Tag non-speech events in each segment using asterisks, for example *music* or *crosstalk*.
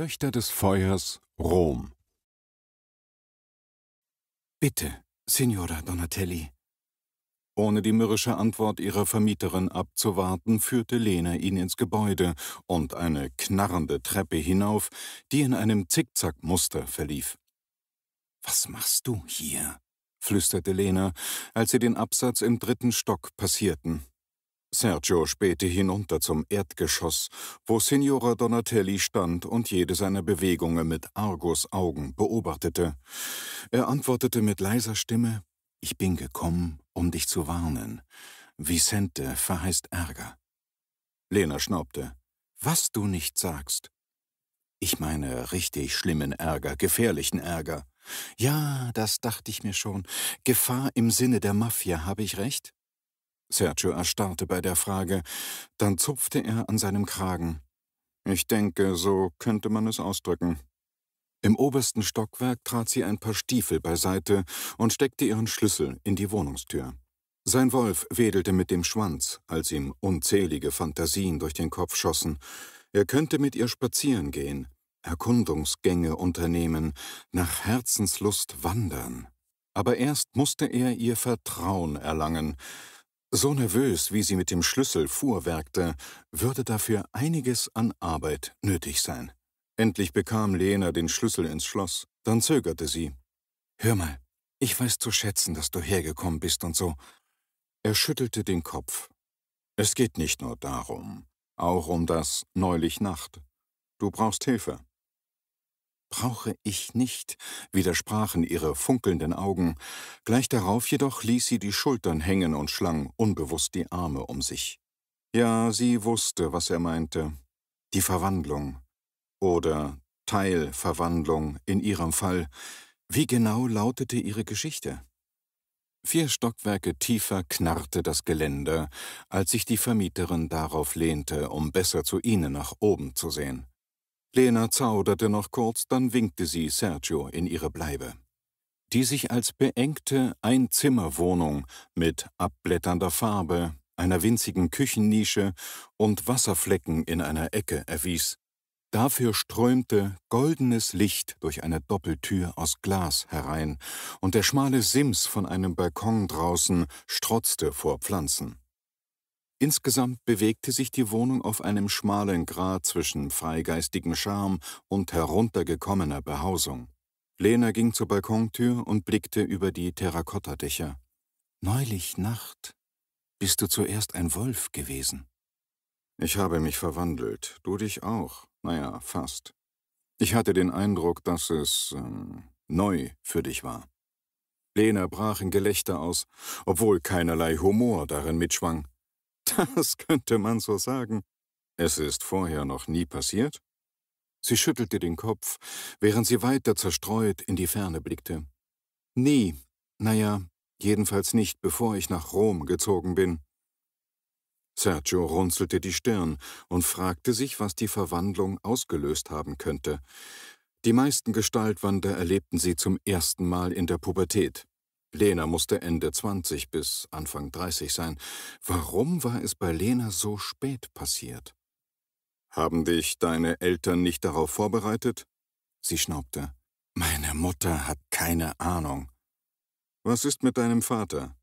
Töchter des Feuers, Rom. Bitte, Signora Donatelli. Ohne die mürrische Antwort ihrer Vermieterin abzuwarten, führte Lena ihn ins Gebäude und eine knarrende Treppe hinauf, die in einem Zickzackmuster verlief. Was machst du hier? flüsterte Lena, als sie den Absatz im dritten Stock passierten. Sergio spähte hinunter zum Erdgeschoss, wo Signora Donatelli stand und jede seiner Bewegungen mit Argus Augen beobachtete. Er antwortete mit leiser Stimme, »Ich bin gekommen, um dich zu warnen. Vicente verheißt Ärger.« Lena schnaubte, »Was du nicht sagst.« »Ich meine richtig schlimmen Ärger, gefährlichen Ärger.« »Ja, das dachte ich mir schon. Gefahr im Sinne der Mafia, habe ich recht?« Sergio erstarrte bei der Frage, dann zupfte er an seinem Kragen. Ich denke, so könnte man es ausdrücken. Im obersten Stockwerk trat sie ein paar Stiefel beiseite und steckte ihren Schlüssel in die Wohnungstür. Sein Wolf wedelte mit dem Schwanz, als ihm unzählige Fantasien durch den Kopf schossen. Er könnte mit ihr spazieren gehen, Erkundungsgänge unternehmen, nach Herzenslust wandern. Aber erst musste er ihr Vertrauen erlangen, so nervös, wie sie mit dem Schlüssel fuhrwerkte, würde dafür einiges an Arbeit nötig sein. Endlich bekam Lena den Schlüssel ins Schloss. Dann zögerte sie. Hör mal, ich weiß zu schätzen, dass du hergekommen bist und so. Er schüttelte den Kopf. Es geht nicht nur darum, auch um das neulich Nacht. Du brauchst Hilfe brauche ich nicht, widersprachen ihre funkelnden Augen, gleich darauf jedoch ließ sie die Schultern hängen und schlang unbewusst die Arme um sich. Ja, sie wusste, was er meinte. Die Verwandlung oder Teilverwandlung in ihrem Fall. Wie genau lautete ihre Geschichte? Vier Stockwerke tiefer knarrte das Geländer, als sich die Vermieterin darauf lehnte, um besser zu ihnen nach oben zu sehen. Lena zauderte noch kurz, dann winkte sie Sergio in ihre Bleibe, die sich als beengte Einzimmerwohnung mit abblätternder Farbe, einer winzigen Küchennische und Wasserflecken in einer Ecke erwies. Dafür strömte goldenes Licht durch eine Doppeltür aus Glas herein, und der schmale Sims von einem Balkon draußen strotzte vor Pflanzen. Insgesamt bewegte sich die Wohnung auf einem schmalen Grat zwischen freigeistigem Charme und heruntergekommener Behausung. Lena ging zur Balkontür und blickte über die Terrakottadächer. Neulich Nacht bist du zuerst ein Wolf gewesen. Ich habe mich verwandelt, du dich auch, naja, fast. Ich hatte den Eindruck, dass es ähm, neu für dich war. Lena brach in Gelächter aus, obwohl keinerlei Humor darin mitschwang. *laughs* Das könnte man so sagen. Es ist vorher noch nie passiert? Sie schüttelte den Kopf, während sie weiter zerstreut in die Ferne blickte. Nie. Naja, jedenfalls nicht, bevor ich nach Rom gezogen bin. Sergio runzelte die Stirn und fragte sich, was die Verwandlung ausgelöst haben könnte. Die meisten Gestaltwander erlebten sie zum ersten Mal in der Pubertät. Lena musste Ende 20 bis Anfang 30 sein. Warum war es bei Lena so spät passiert? Haben dich deine Eltern nicht darauf vorbereitet? Sie schnaubte. Meine Mutter hat keine Ahnung. Was ist mit deinem Vater?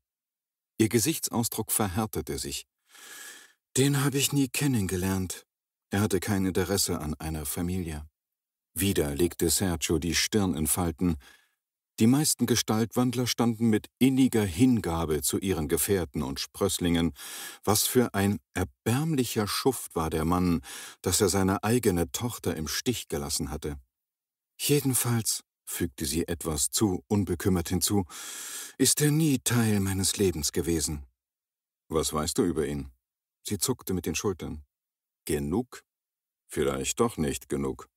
Ihr Gesichtsausdruck verhärtete sich. Den habe ich nie kennengelernt. Er hatte kein Interesse an einer Familie. Wieder legte Sergio die Stirn in Falten, die meisten Gestaltwandler standen mit inniger Hingabe zu ihren Gefährten und Sprösslingen. Was für ein erbärmlicher Schuft war der Mann, dass er seine eigene Tochter im Stich gelassen hatte. Jedenfalls, fügte sie etwas zu unbekümmert hinzu, ist er nie Teil meines Lebens gewesen. Was weißt du über ihn? Sie zuckte mit den Schultern. Genug? Vielleicht doch nicht genug.